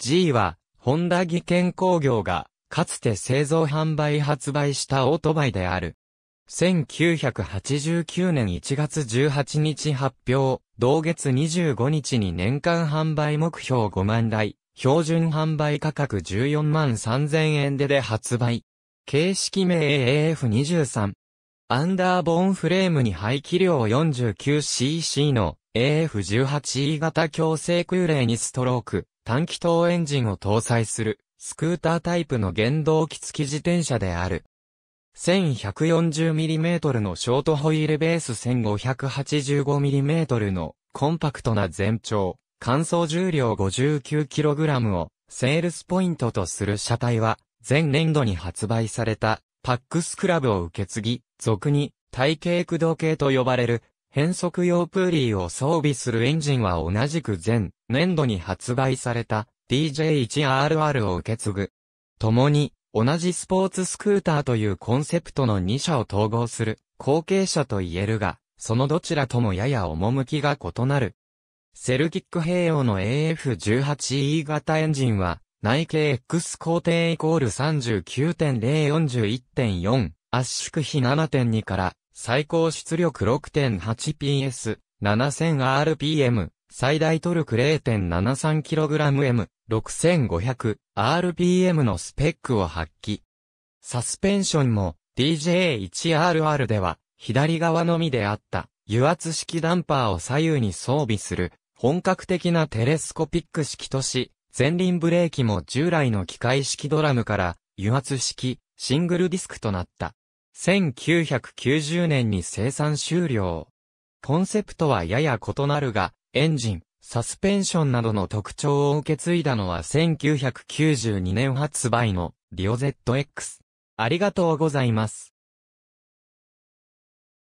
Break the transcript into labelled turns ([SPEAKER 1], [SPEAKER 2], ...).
[SPEAKER 1] G は、ホンダ技研工業が、かつて製造販売発売したオートバイである。1989年1月18日発表、同月25日に年間販売目標5万台、標準販売価格14万3000円でで発売。形式名 AF23。アンダーボーンフレームに排気量 49cc の AF18E 型強制空冷にストローク、短気筒エンジンを搭載する、スクータータイプの原動機付き自転車である。1140mm のショートホイールベース 1585mm のコンパクトな全長、乾燥重量 59kg をセールスポイントとする車体は、前年度に発売されたパックスクラブを受け継ぎ、俗に体型駆動系と呼ばれる変速用プーリーを装備するエンジンは同じく前年度に発売された DJ1RR を受け継ぐ。共に同じスポーツスクーターというコンセプトの2社を統合する後継者と言えるが、そのどちらともやや趣が異なる。セルキック併用の AF18E 型エンジンは内径 X 工程イコール39.041.4圧縮比7.2から最高出力 6.8PS、7000rpm、最大トルク 0.73kgm、6500rpm のスペックを発揮。サスペンションも DJ1RR では左側のみであった油圧式ダンパーを左右に装備する本格的なテレスコピック式とし、前輪ブレーキも従来の機械式ドラムから油圧式シングルディスクとなった。1990年に生産終了。コンセプトはやや異なるが、エンジン、サスペンションなどの特徴を受け継いだのは1992年発売のリオ ZX。ありがとうございます。